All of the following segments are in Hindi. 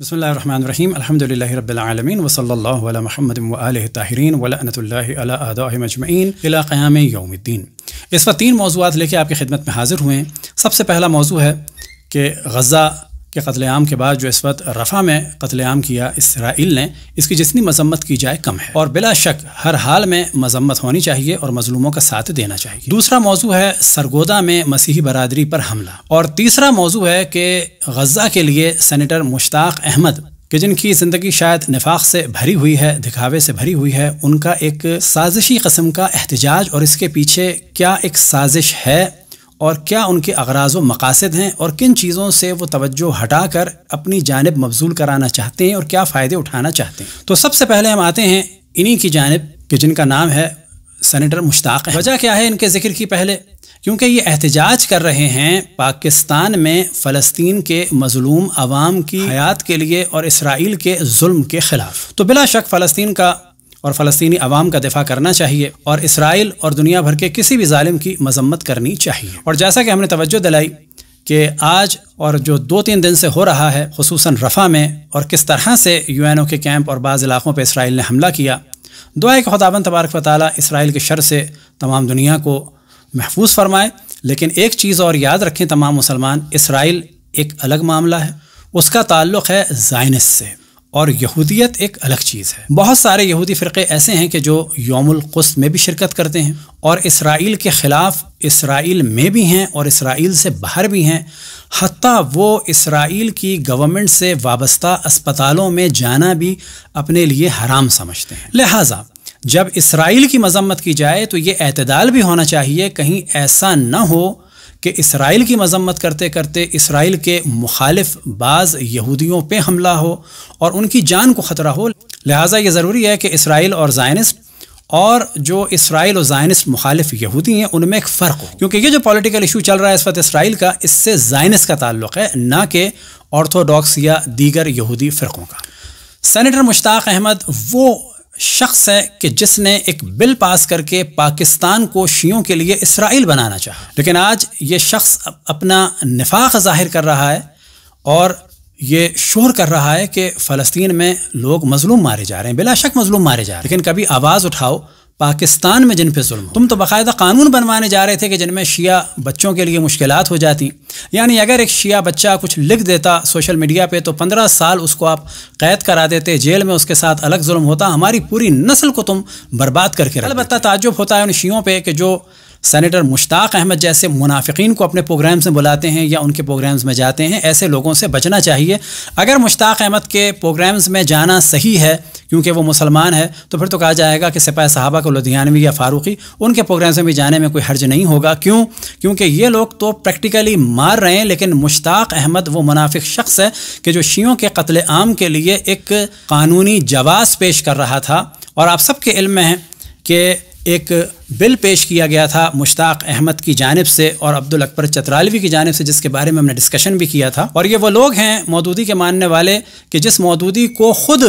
बसमीम अल्हम्दुलिल्लाह रब्बिलआलमीन वसल्लल्लाहु अला मुहम्मद व आलिहि ताहिरीन व लअनतुल्लाहि अला आदाहि मजमईन इला क़याम यौमिद्दीन इस पर तीन मौजूद लेके आपकी खिदमत में हाजिर हुए हैं सबसे पहला मौजू है कि गज़ा कि आम के बाद जो इस वक्त रफ़ा में आम किया इसराइल ने इसकी जितनी मजम्मत की जाए कम है और बिला शक हर हाल में मजम्मत होनी चाहिए और मजलूमों का साथ देना चाहिए दूसरा मौजू है सरगोदा में मसीही बरदरी पर हमला और तीसरा मौजू है कि गजा के लिए सैनिटर मुश्ताक अहमद कि जिनकी ज़िंदगी शायद निफाक से भरी हुई है दिखावे से भरी हुई है उनका एक साजिशी कस्म का एहतजाज और इसके पीछे क्या एक साजिश है और क्या उनके अगराज व मकासद हैं और किन चीज़ों से वो तवज्जो हटाकर अपनी जानब मबजूल कराना चाहते हैं और क्या फ़ायदे उठाना चाहते हैं तो सबसे पहले हम आते हैं इन्हीं की जानब कि जिनका नाम है सैनिटर मुश्ताक वजह क्या है इनके जिक्र की पहले क्योंकि ये एहतजाज कर रहे हैं पाकिस्तान में फ़लस्तीन के मजलूम आवाम की हयात के लिए और इसराइल के जुल्म के ख़िलाफ़ तो बिला शक फ़लस्तीन का और फ़लस्तनी आवाम का दिफा करना चाहिए और इसराइल और दुनिया भर के किसी भी ालिम की मजम्मत करनी चाहिए और जैसा कि हमने तोज्जो दिलाई कि आज और जो दो तीन दिन से हो रहा है खसूस रफ़ा में और किस तरह से यू एन ओ के कैंप और बाज़ इलाक़ों पर इसराइल ने हमला किया दुआ के खुदाबंद तबारक वाली इसराइल के शर से तमाम दुनिया को महफूज फरमाए लेकिन एक चीज़ और याद रखें तमाम मुसलमान इसराइल एक अलग मामला है उसका ताल्लुक़ है जाइनस से और यहूदियत एक अलग चीज़ है बहुत सारे यहूदी फ़िरक़े ऐसे हैं कि जो योमुलक़ुस में भी शिरकत करते हैं और इसराइल के ख़िलाफ़ इसराइल में भी हैं और इसराइल से बाहर भी हैं हती वो इसराइल की गवर्नमेंट से वाबस्ता अस्पतालों में जाना भी अपने लिए हराम समझते हैं लिहाजा जब इसराइल की मजम्मत की जाए तो ये अतदाल भी होना चाहिए कहीं ऐसा न हो कि इसराइल की मजम्मत करते करते इसराइल के मुखालिफ बाज़ यहूदियों पे हमला हो और उनकी जान को ख़तरा हो लिहाजा ये ज़रूरी है कि इसराइल और जायनिस्ट और जो इसराइल और जायनिस्ट मुखालिफ यहूदी हैं उनमें एक फ़र्क हो क्योंकि ये जो पॉलिटिकल इशू चल रहा है इस वक्त इसराइल का इससे जाइनस का ताल्लुक है ना कि ऑर्थोडॉक्स या दीगर यहूदी फ़िरक़ों का सेनेटर मुश्ताक अहमद वो शख्स है कि जिसने एक बिल पास करके पाकिस्तान को शियों के लिए इसराइल बनाना चाहा लेकिन आज ये शख्स अपना निफाक जाहिर कर रहा है और ये शोर कर रहा है कि फ़लस्तीन में लोग मजलूम मारे जा रहे हैं बिलाशक मजलूम मारे जा रहे हैं लेकिन कभी आवाज़ उठाओ पाकिस्तान में जिन पे जुल्म तुम तो बाकायदा कानून बनवाने जा रहे थे कि जिनमें शिया बच्चों के लिए मुश्किल हो जाती यानी अगर एक शिया बच्चा कुछ लिख देता सोशल मीडिया पे तो पंद्रह साल उसको आप कैद करा देते जेल में उसके साथ अलग जुल्म होता हमारी पूरी नस्ल को तुम बर्बाद करके अलबत्त ताजुब होता है उन शियों पर कि जो सैनेटर मुश्ताक अहमद जैसे मुनाफिकीन को अपने प्रोग्राम्स में बुलाते हैं या उनके प्रोग्राम्स में जाते हैं ऐसे लोगों से बचना चाहिए अगर मुश्ताक अहमद के प्रोग्राम्स में जाना सही है क्योंकि वो मुसलमान है तो फिर तो कहा जाएगा कि सिपाही साहबा को लुधियानवी या फ़ारूकी उनके प्रोग्राम से भी जाने में कोई हर्ज नहीं होगा क्यों क्योंकि ये लोग तो प्रैक्टिकली मार रहे हैं लेकिन मुश्ताक अहमद वो मुनाफिक शख्स है कि जो शीयों के कत्ल आम के लिए एक कानूनी जवाब पेश कर रहा था और आप सबके इल्म में है कि एक बिल पेश किया गया था मुश्ताक अहमद की जानब से और अब्दुल अकबर चतरालवी की जानब से जिसके बारे में हमने डिस्कशन भी किया था और ये वो लोग हैं मौदूदी के मानने वाले कि जिस मौदूदी को ख़ुद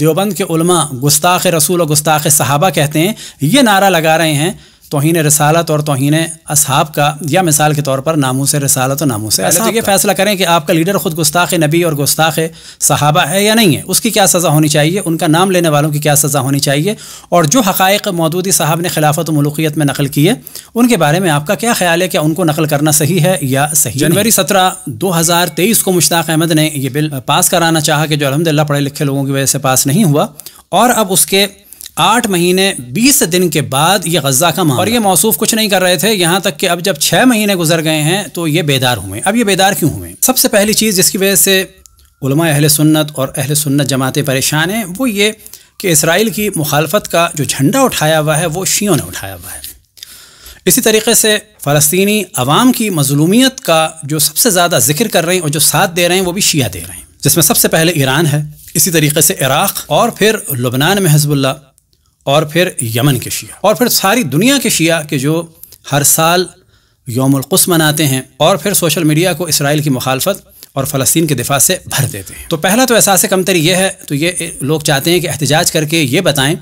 देवबंद के उलमा गुस्ताख रसूल और गुस्ताख सहाबा कहते हैं ये नारा लगा रहे हैं तोहन रसालत और तोहन असहाब का या मिसाल के तौर पर नामों से रसालत और नामों से ऐसा तो ये तो फैसला करें कि आपका लीडर ख़ुद गुस्ताख नबी और गुस्ताख सहाबा है या नहीं है उसकी क्या सज़ा होनी चाहिए उनका नाम लेने वालों की क्या सज़ा होनी चाहिए और जो हक़ मौदूदी साहब ने खिलाफत मलूकियत में नकल किए उनके बारे में आपका क्या ख्याल है कि उनको नकल करना सही है या सही जनवरी सत्रह दो हज़ार तेईस को मुश्ताक अहमद ने यह बिल पास कराना चाहा कि जो अलहमदिल्ला पढ़े लिखे लोगों की वजह से पास नहीं हुआ और अब उसके आठ महीने बीस दिन के बाद ये गजा का और ये मौसू कुछ नहीं कर रहे थे यहाँ तक कि अब जब छः महीने गुजर गए हैं तो ये बेदार हुए अब ये बेदार क्यों हुए सबसे पहली चीज़ जिसकी वजह से उलमा अहल सुन्नत और अहल सुन्नत जमातें परेशान हैं वो ये कि इसराइल की मुखालफत का जो झंडा उठाया हुआ है वो शीयों ने उठाया हुआ है इसी तरीके से फ़लस्तनी आवाम की मजलूमियत का जो सबसे ज़्यादा जिक्र कर रहे हैं और जो साथ दे रहे हैं वो भी शिया दे रहे हैं जिसमें सबसे पहले ईरान है इसी तरीके से इराक़ और फिर लुबनान में हजबुल्ला और फिर यमन के शिया और फिर सारी दुनिया के शिया के जो हर साल योमलकस मनाते हैं और फिर सोशल मीडिया को इसराइल की मुखालफत और फ़लस्तीन के दिफा से भर देते हैं तो पहला तो एहसास कमतरी यह है तो ये लोग चाहते हैं कि एहतजाज करके ये बताएं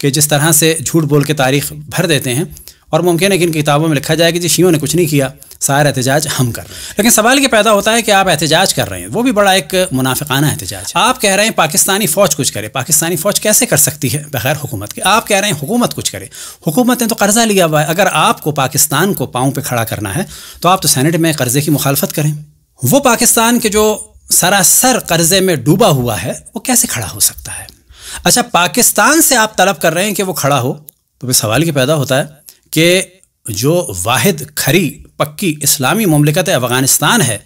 कि जिस तरह से झूठ बोल के तारीख भर देते हैं और मुमकिन है कि इन किताबों में लिखा जाए कि जी शियों ने कुछ नहीं किया सारा एहतजाज हम कर लेकिन सवाल ये पैदा होता है कि आप एहतजाज कर रहे हैं वो भी बड़ा एक मुनाफिकाना एहतजाज आप कह रहे हैं पाकिस्तानी फ़ौज कुछ करे पाकिस्तानी फ़ौज कैसे कर सकती है बगैर हुकूमत के आप कह रहे हैं हुकूमत कुछ करे हुकूमत ने तो कर्ज़ा लिया हुआ है अगर आपको पाकिस्तान को पाँव पर खड़ा करना है तो आप तो सैनेट में कर्ज़े की मुखालफत करें वो पाकिस्तान के जो सरासर कर्ज़े में डूबा हुआ है वो कैसे खड़ा हो सकता है अच्छा पाकिस्तान से आप तलब कर रहे हैं कि वो खड़ा हो तो फिर सवाल ये पैदा होता है कि जो वाहिद खरी पक्की इस्लामी ममलिकत अफ़गानिस्तान है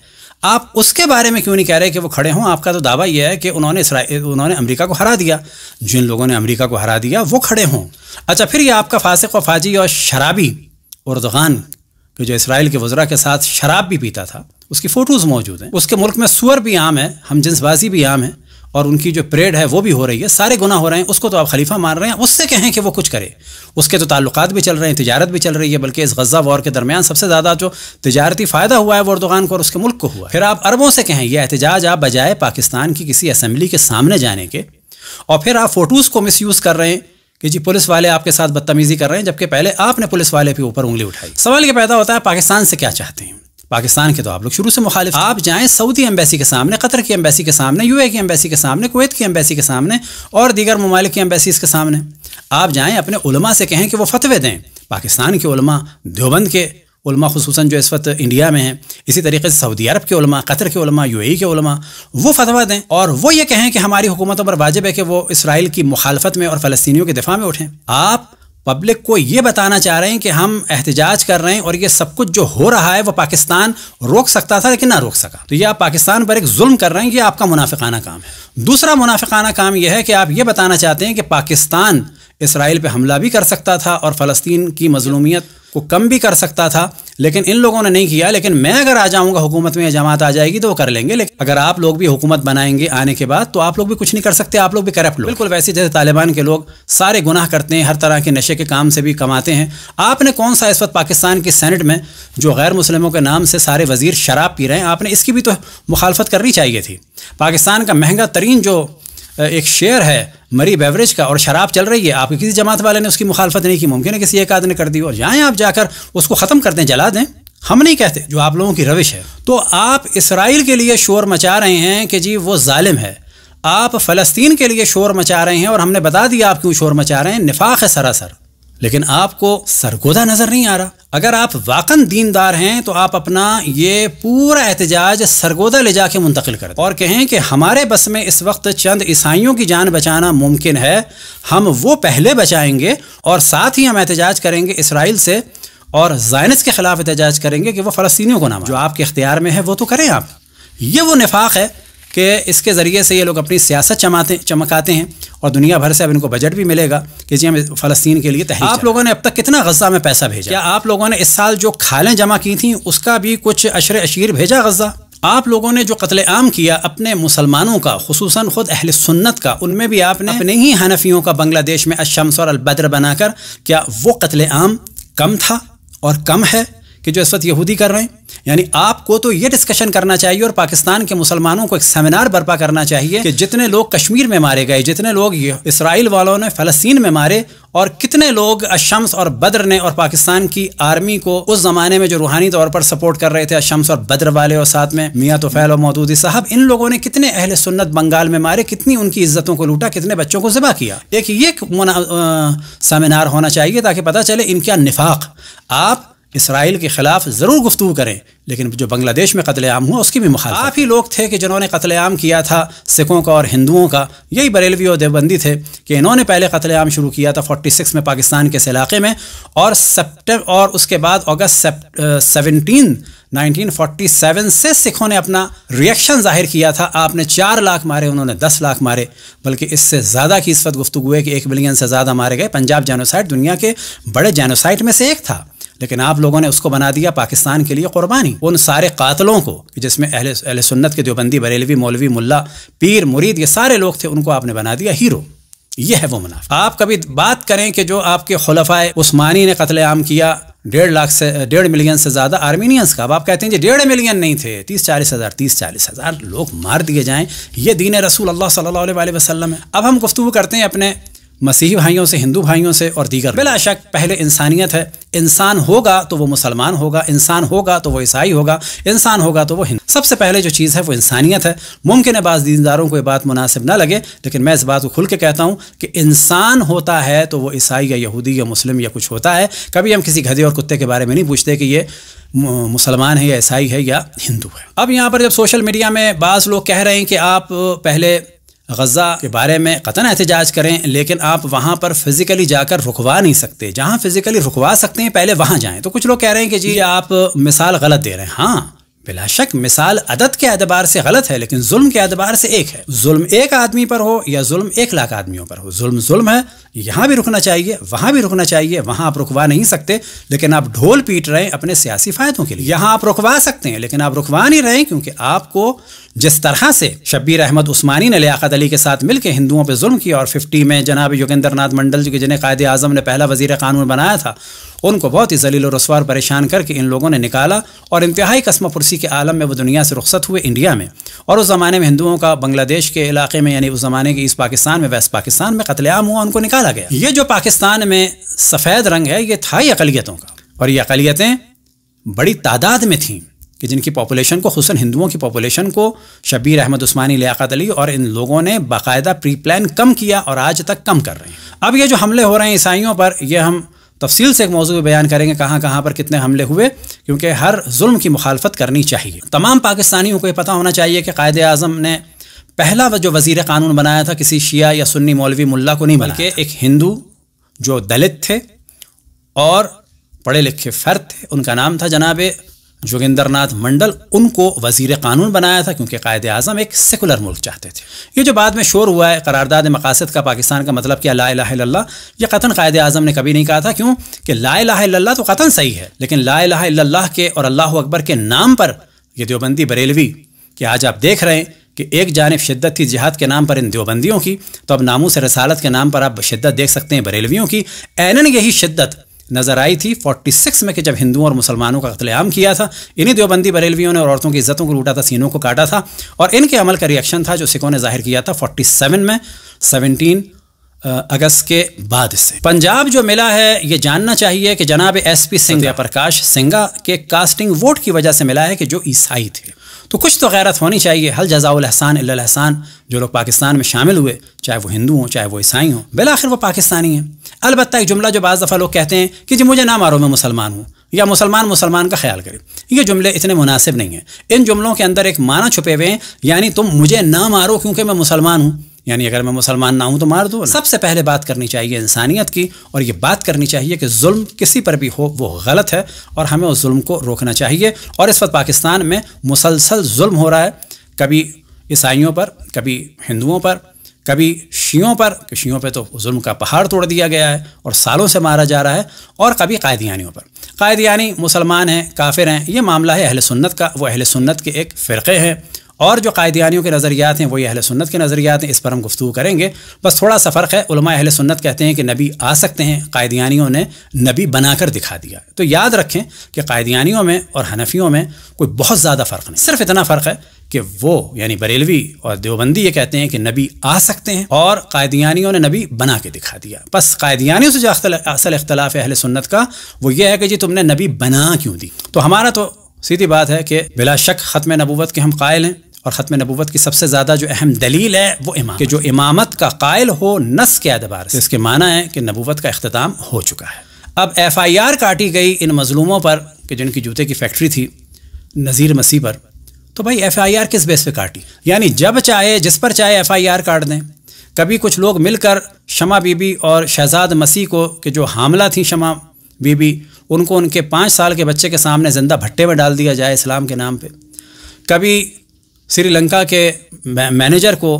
आप उसके बारे में क्यों नहीं कह रहे कि वो खड़े हों आपका तो दावा यह है कि उन्होंने उन्होंने अमेरिका को हरा दिया जिन लोगों ने अमेरिका को हरा दिया वो खड़े हों अच्छा फिर ये आपका फासिक व फाजी और शराबी उर्दगान के जो इसराइल के वज्रा के साथ शराब भी पीता था उसकी फ़ोटोज़ मौजूद हैं उसके मुल्क में सुअर भी आम है हम जिन्सबाजी भी आम है और उनकी जो परेड है वो भी हो रही है सारे गुना हो रहे हैं उसको तो आप खलीफा मार रहे हैं उससे कहें कि वो कुछ करे उसके तो ताल्लुक भी चल रहे हैं तजारत भी चल रही है बल्कि इस गजा वॉर के दरमियान सबसे ज़्यादा जो तजारती फ़ायदा हुआ है वो को और उसके मुल्क को हुआ फिर आप अरबों से कहें यह एहतजाज आप बजाय पाकिस्तान की किसी असम्बली के सामने जाने के और फिर आप फ़ोटोज़ को मिस यूज़ कर रहे हैं कि जी पुलिस वाले आपके साथ बदतमीज़ी कर रहे हैं जबकि पहले आपने पुलिस वाले के ऊपर उंगली उठाई सवाल ये पैदा होता है पाकिस्तान से क्या चाहते हैं पाकिस्तान के तो आप लोग शुरू से मुखालिफ आप जाएँ सऊदी एम्बेसी के सामने कतर की एम्बेसी के सामने यू की एम्बेसी के सामने कुवैत की एम्बेसी के सामने और दीगर ममालिक की एम्बेसीज़ के सामने आप जाए अपने उलमा से कहें कि वो फतवे दें पाकिस्तान के उलमा देवबंद के उलमा खसूस जो इस वक्त इंडिया में हैं इसी तरीके से सऊदी अरब के उलमा कतर के उलमा यू के उलमा वो फतवा दें और वो ये कहें कि हमारी हुकूमतों पर वाजिब है कि वो इसराइल की मुखालफत में और फ़लस्तियों के दिफा में उठें आप पब्लिक को ये बताना चाह रहे हैं कि हम एहतजाज कर रहे हैं और ये सब कुछ जो हो रहा है वो पाकिस्तान रोक सकता था लेकिन ना रोक सका तो ये आप पाकिस्तान पर एक जुल्म कर रहे हैं ये आपका मुनाफिकाना काम है दूसरा मुनाफिकाना काम यह है कि आप ये बताना चाहते हैं कि पाकिस्तान इसराइल पे हमला भी कर सकता था और फ़लस्तीन की मजलूमियत को कम भी कर सकता था लेकिन इन लोगों ने नहीं किया लेकिन मैं अगर आ जाऊँगा हुकूमत में जमात आ जाएगी तो वो कर लेंगे लेकिन अगर आप लोग भी हुकूमत बनाएंगे आने के बाद तो आप लोग भी कुछ नहीं कर सकते आप लोग भी करप्ट लोग बिल्कुल वैसे जैसे तालिबान के लोग सारे गुनाह करते हैं हर तरह के नशे के काम से भी कमाते हैं आपने कौन सा इस वक्त पाकिस्तान की सैनट में जो गैर मुसलमों के नाम से सारे वजीर शराब पी रहे हैं आपने इसकी भी तो मुखालफत करनी चाहिए थी पाकिस्तान का महंगा तरीन जो एक शेयर है मरी बेवरेज का और शराब चल रही है आप किसी जमात वाले ने उसकी मुखालफत नहीं की मुमकिन है किसी एक आदमी ने कर दी और जाएँ आप जाकर उसको ख़त्म कर दें जला दें हम नहीं कहते जो आप लोगों की रविश है तो आप इसराइल के लिए शोर मचा रहे हैं कि जी वो ालिम है आप फ़लस्तीन के लिए शोर मचा रहे हैं और हमने बता दिया आप क्यों शोर मचा रहे हैं निफाक है सरासर लेकिन आपको सरगोदा नज़र नहीं आ रहा अगर आप वाकन दीनदार हैं तो आप अपना ये पूरा एहतजाज सरगोदा ले जाके मुंतकिल कर और कहें कि हमारे बस में इस वक्त चंद ईसाइयों की जान बचाना मुमकिन है हम वो पहले बचाएंगे और साथ ही हम एहतजाज करेंगे इसराइल से और जायनस के ख़िलाफ़ एहतजाज करेंगे कि वह फ़लस्तियों को नाम जो आपके इख्तियार में है वो तो करें आप ये वो निफाक है कि इसके ज़रिए से ये लोग अपनी सियासत चमाते चमकाते हैं और दुनिया भर से अब इनको बजट भी मिलेगा कि जी हम फ़लस्तीन के लिए तहरीक आप लोगों ने अब तक कितना गजा में पैसा भेजा क्या आप लोगों ने इस साल जो खालें जमा की थी उसका भी कुछ अशर अशीर भेजा गजा आप लोगों ने जो आम किया अपने मुसलमानों का खसूस ख़ुद अहल सुन्नत का उनमें भी आपने अपने ही हनफियों का बांग्लादेश में अशमस और अलबद्र बनाकर क्या वो कत्ल आम कम था और कम है कि जो इस वक्त यहूदी कर रहे हैं यानी आपको तो ये डिस्कशन करना चाहिए और पाकिस्तान के मुसलमानों को एक सेमिनार बर्पा करना चाहिए कि जितने लोग कश्मीर में मारे गए जितने लोग इसराइल वालों ने फ़लस्तीन में मारे और कितने लोग अशम्स और बद्र ने और पाकिस्तान की आर्मी को उस ज़माने में जो रूहानी तौर पर सपोर्ट कर रहे थे अशम्स और बद्र वाले और साथ में मियाँ तोफ़ैल और मौदूदी साहब इन लोगों ने कितने अहल सुन्नत बंगाल में मारे कितनी उनकी इज्जतों को लूटा कितने बच्चों को ज़िबा किया एक ये सेमिनार होना चाहिए ताकि पता चले इनका निफाक आप इसराइल के खिलाफ ज़रूर गुफ्तू करें लेकिन जो बांग्लादेश में कतलेआम हुआ उसकी भी मुखा काफ़ी लोग थे कि जिन्होंने कतलेआम किया था सिखों का और हिंदुओं का यही बरेलवी और देवबंदी थे कि इन्होंने पहले कतलेआम शुरू किया था 46 में पाकिस्तान के इस इलाके में और सेप्टेम और उसके बाद अगस्त सेवनटीन सेवन से सिखों ने अपना रिएक्शन जाहिर किया था आपने चार लाख मारे उन्होंने दस लाख मारे बल्कि इससे ज़्यादा की इस वक्त गुफ्तु हुए कि एक बिलियन से ज़्यादा मारे गए पंजाब जैनोसाइट दुनिया के बड़े जैनोसाइट में से एक था लेकिन आप लोगों ने उसको बना दिया पाकिस्तान के लिए कुर्बानी उन सारे कातलों को जिसमें अहले अहले सुन्नत के देवबंदी बरेलवी मौलवी मुल्ला पीर मुरीद ये सारे लोग थे उनको आपने बना दिया हीरो यह है वो मुनाफा आप कभी बात करें कि जो आपके खलफाए उस्मानी ने कत्लेआम किया डेढ़ लाख से डेढ़ मिलियन से ज़्यादा आर्मीनियंस का अब आप कहते हैं जी डेढ़ मिलियन नहीं थे तीस चालीस हज़ार तीस चालीस हज़ार लोग मार दिए जाएं ये दीन रसूल अल्लाह सल्लल्लाहु अलैहि वसल्लम है अब हम गुफ्तु करते हैं अपने मसीही भाइयों से हिंदू भाइयों से और दीगर बिलाशक पहले इंसानियत है इंसान होगा तो वो मुसलमान होगा इंसान होगा तो वो ईसाई होगा इंसान होगा तो वो हिंदू सबसे पहले जो चीज़ है वो इंसानियत है मुमकिन है बाज़ दीनदारों को ये बात मुनासिब ना लगे लेकिन मैं इस बात को खुल के कहता हूँ कि इंसान होता है तो वो ईसाई या यहूदी या मुस्लिम या कुछ होता है कभी हम किसी गधे और कुत्ते के बारे में नहीं पूछते कि ये मुसलमान है या ईसाई है या हिंदू है अब यहाँ पर जब सोशल मीडिया में बाज़ लोग कह रहे हैं कि आप पहले गज़ा के बारे में कतन एहतजाज करें लेकिन आप वहाँ पर फ़िज़िकली जाकर रुकवा नहीं सकते जहाँ फ़िज़िकली रुकवा सकते हैं पहले वहाँ जाएँ तो कुछ लोग कह रहे हैं कि जी आप मिसाल गलत दे रहे हैं हाँ बिलाशक मिसाल अदत के अतबार से गलत है लेकिन जुल्म के अतबार से एक है जुल्म एक आदमी पर हो या जुल्म एक लाख आदमियों पर हो जुल्म जुल्म है यहाँ भी रुकना चाहिए वहाँ भी रुकना चाहिए वहाँ आप रुकवा नहीं सकते लेकिन आप ढोल पीट रहे हैं अपने सियासी फायदों के लिए यहाँ आप रुकवा सकते हैं लेकिन आप रुकवा नहीं रहे क्योंकि आपको जिस तरह से शब्बीर अहमद उस्मानी ने लियात अली के साथ मिलकर हिंदुओं पर जुल्म किया और फिफ्टी में जनाब योगेंद्र नाथ मंडल जी के जिन्हें कायद आजम ने पहला वजीर कानून बनाया था उनको बहुत ही जलील रसवार परेशान करके इन लोगों ने निकाला और इंतहाई पुरसी के आलम में वो दुनिया से रुखसत हुए इंडिया में और उस ज़माने में हिंदुओं का बांग्लादेश के इलाके में यानी उस ज़माने के ईस्ट पाकिस्तान में वेस्ट पाकिस्तान में कतलेआम हुआ उनको निकाला गया ये जो पाकिस्तान में सफ़ेद रंग है ये था ही अकलीतों का और ये अकलीतें बड़ी तादाद में थीं कि जिनकी पॉपुलेशन को खुसन हिंदुओं की पॉपुलेशन को शबीर अहमद उस्मानी लियाकत अली और इन लोगों ने बाकायदा प्री प्लान कम किया और आज तक कम कर रहे हैं अब ये जो हमले हो रहे हैं ईसाइयों पर यह हम तफसील से एक मौजू बयान करेंगे कहाँ कहाँ पर कितने हमले हुए क्योंकि हर जुल्म की मुखालफत करनी चाहिए तमाम पाकिस्तानियों को ये पता होना चाहिए कि कायद अजम ने पहला जो वजीर कानून बनाया था किसी शिया या सुन्नी मौलवी मुल्ला को नहीं बल्कि एक हिंदू जो दलित थे और पढ़े लिखे फर्द थे उनका नाम था जनाब जोगिंदर नाथ मंडल उनको वजीर कानून बनाया था क्योंकि कायद अजम एक सेकुलर मुल्क चाहते थे ये जो बाद में शोर हुआ है करारदाद मकासद का पाकिस्तान का मतलब क्या ला ला ये कतन कायद अजम ने कभी नहीं कहा था क्यों कि ला ला तो कतन सही है लेकिन ला ला के और अल्लाह अकबर के नाम पर यह देवबंदी बरेलवी कि आज आप देख रहे हैं कि एक जानब शिद्दत थी जिहाद के नाम पर इन देवबंदियों की तो अब नामों से रसालत के नाम पर आप शिद्दत देख सकते हैं बरेलवियों की एनन यही शिद्दत नजर आई थी 46 में कि जब हिंदुओं और मुसलमानों का कतलेआम किया था इन्हीं देवबंदी बरेलवियों ने और औरतों की इज्जतों को लूटा था सीनों को काटा था और इनके अमल का रिएक्शन था जो सिखों ने जाहिर किया था 47 में 17 अगस्त के बाद से पंजाब जो मिला है ये जानना चाहिए कि जनाब एस पी सिंह प्रकाश सिंगा के कास्टिंग वोट की वजह से मिला है कि जो ईसाई थे तो कुछ तो गैरत होनी चाहिए हल जजाउल एहसान जो लोग पाकिस्तान में शामिल हुए चाहे वो हिंदू हों चाहे वो ईसाई हों बिल आखिर वो पाकिस्तानी हैं अलबत् एक जुमला जो बज़ दफ़ा लोग कहते हैं कि जी मुझे ना मारो मैं मुसलमान हूँ या मुसलमान मुसलमान का ख्याल करें ये जुमले इतने मुनासिब नहीं हैं इन जुमलों के अंदर एक माना छुपे हुए हैं यानी तुम मुझे ना मारो क्योंकि मैं मुसलमान हूँ यानी अगर मैं मुसलमान ना हूँ तो मार दो सबसे पहले बात करनी चाहिए इंसानियत की और ये बात करनी चाहिए कि जुल्म किसी पर भी हो वो गलत है और हमें उस जुल्म को रोकना चाहिए और इस वक्त पाकिस्तान में मुसलसल जुल्म हो रहा है कभी ईसाइयों पर कभी हिंदुओं पर कभी शियों पर शियों पे तो जुल्म का पहाड़ तोड़ दिया गया है और सालों से मारा जा रहा है और कभी कायदियानियों पर कायदियानी मुसलमान हैं काफिर हैं ये मामला है अहल सुन्नत का वो अहल सुन्नत के एक फ़िरक़े हैं और जो कायदियानियों के नज़रियात हैं वही अहल सुन्नत के नज़रियात हैं इस पर हम गुफ्तु करेंगे बस थोड़ा सा फ़र्क है उलमा अहल सुन्नत कहते हैं कि नबी आ सकते हैं कायदियानियों ने नबी बनाकर दिखा दिया तो याद रखें कि कायदियानियों में और हनफियों में कोई बहुत ज़्यादा फ़र्क नहीं सिर्फ इतना फ़र्क है कि वो यानी बरेलवी और देवबंदी ये कहते हैं कि नबी आ सकते हैं और कायदियानियों ने नबी बना के दिखा दिया बस कायदियानियों से जो असल अख्तलाफ अहल सुन्नत का वो ये है कि जी तुमने नबी बना क्यों दी तो हमारा तो सीधी बात है कि बिला शक ख़त्म नबूत के हम कायल हैं और ख़त्म नबूत की सबसे ज़्यादा जो अहम दलील है वो इमाम कि जो इमामत का कायल हो नस के अतबार से इसके माना है कि नबूत का अख्ताम हो चुका है अब एफ़ आई आर काटी गई इन मजलूमों पर कि जिनकी जूते की फैक्ट्री थी नज़ीर मसीह पर तो भाई एफआईआर किस बेस पे काटी यानी जब चाहे जिस पर चाहे एफआईआर काट दें कभी कुछ लोग मिलकर शमा बीबी और शहजाद मसीह को के जो हमला थी शमा बीबी उनको उनके पाँच साल के बच्चे के सामने ज़िंदा भट्टे में डाल दिया जाए इस्लाम के नाम पे कभी श्रीलंका के मैनेजर को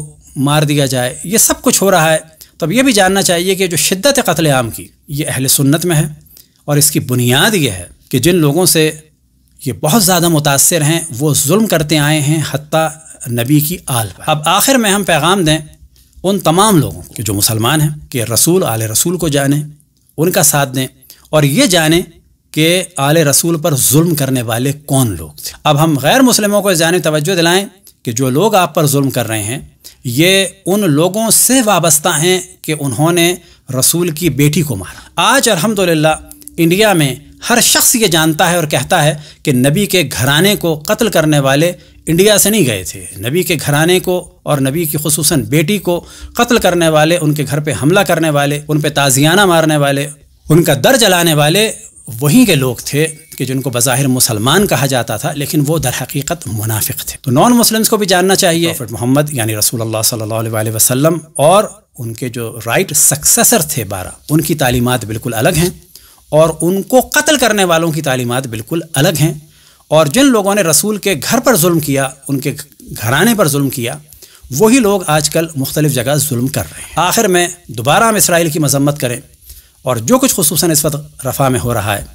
मार दिया जाए ये सब कुछ हो रहा है तो अब ये भी जानना चाहिए कि जो शिद्दत आम की ये अहल सुन्नत में है और इसकी बुनियाद ये है कि जिन लोगों से ये बहुत ज़्यादा मुतासर हैं वो जुल्म करते आए हैं हती नबी की आल पर अब आखिर में हम पैगाम दें उन तमाम लोगों के जो मुसलमान हैं कि रसूल आल रसूल को जानें उनका साथ दें और ये जानें कि आल रसूल पर जुल्म करने वाले कौन लोग थे अब हम गैर मुसलमों को जाने तोज्जो दिलाएँ कि जो लोग आप पर जुल्म कर रहे हैं ये उन लोगों से वाबस्ता हैं कि उन्होंने रसूल की बेटी को मारा आज अलहमदिल्ला इंडिया में हर शख्स ये जानता है और कहता है कि नबी के घराने को कत्ल करने वाले इंडिया से नहीं गए थे नबी के घराने को और नबी की खसूस बेटी को कत्ल करने वाले उनके घर पर हमला करने वाले उन पर ताजियाना मारने वाले उनका दर जलाने वाले वहीं के लोग थे कि जिनको बज़ाहिर मुसलमान कहा जाता था लेकिन वो दर हकीकत मुनाफिक थे तो नॉन मुस्लिम्स को भी जानना चाहिए प्रॉफिट मोहम्मद यानी रसूल सल्लल्लाहु अलैहि वसल्लम और उनके जो राइट सक्सेसर थे बारह उनकी तालीमत बिल्कुल अलग हैं और उनको कत्ल करने वालों की तालीमत बिल्कुल अलग हैं और जिन लोगों ने रसूल के घर पर जुल्म किया उनके घराने पर जुल्म किया वही लोग आजकल मुख्तलिफ जगह जुल्म कर रहे हैं आखिर में दोबारा हम इसराइल की मजम्मत करें और जो कुछ खसूस इस वक्त रफ़ा में हो रहा है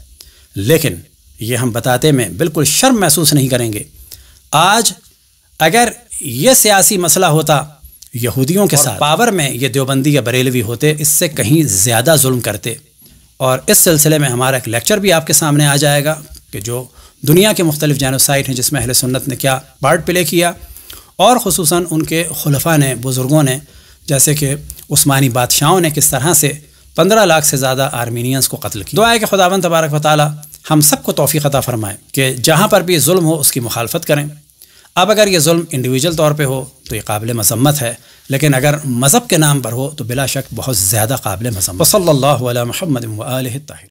लेकिन ये हम बताते में बिल्कुल शर्म महसूस नहीं करेंगे आज अगर ये सियासी मसला होता यहूदियों के साथ पावर में ये देवबंदी या बरेलवी होते इससे कहीं ज़्यादा जुल्म करते और इस सिलसिले में हमारा एक लेक्चर भी आपके सामने आ जाएगा कि जो दुनिया के मुख्तलिफ जानोसाइट हैं जिसमें अहल सुन्नत ने क्या पार्ट प्ले किया और खसूस उनके खलफा ने बुज़ुर्गों ने जैसे कि उस्मानी बादशाहों ने किस तरह से पंद्रह लाख से ज़्यादा आर्मीनियंस को कत्ल किया दुआ है कि खुदावन तबारक वाली हम सबको तोफ़ी अता फ़रमाएँ कि जहाँ पर भी जुल्म हो उसकी मुखालफत करें अब अगर ये जुल्म इंडिविजुअल तौर पर हो तो ये काबिल मजम्मत है लेकिन अगर मज़हब के नाम पर हो तो बिला शक बहुत ज़्यादा काबिल मजम्मत सल्ला महमद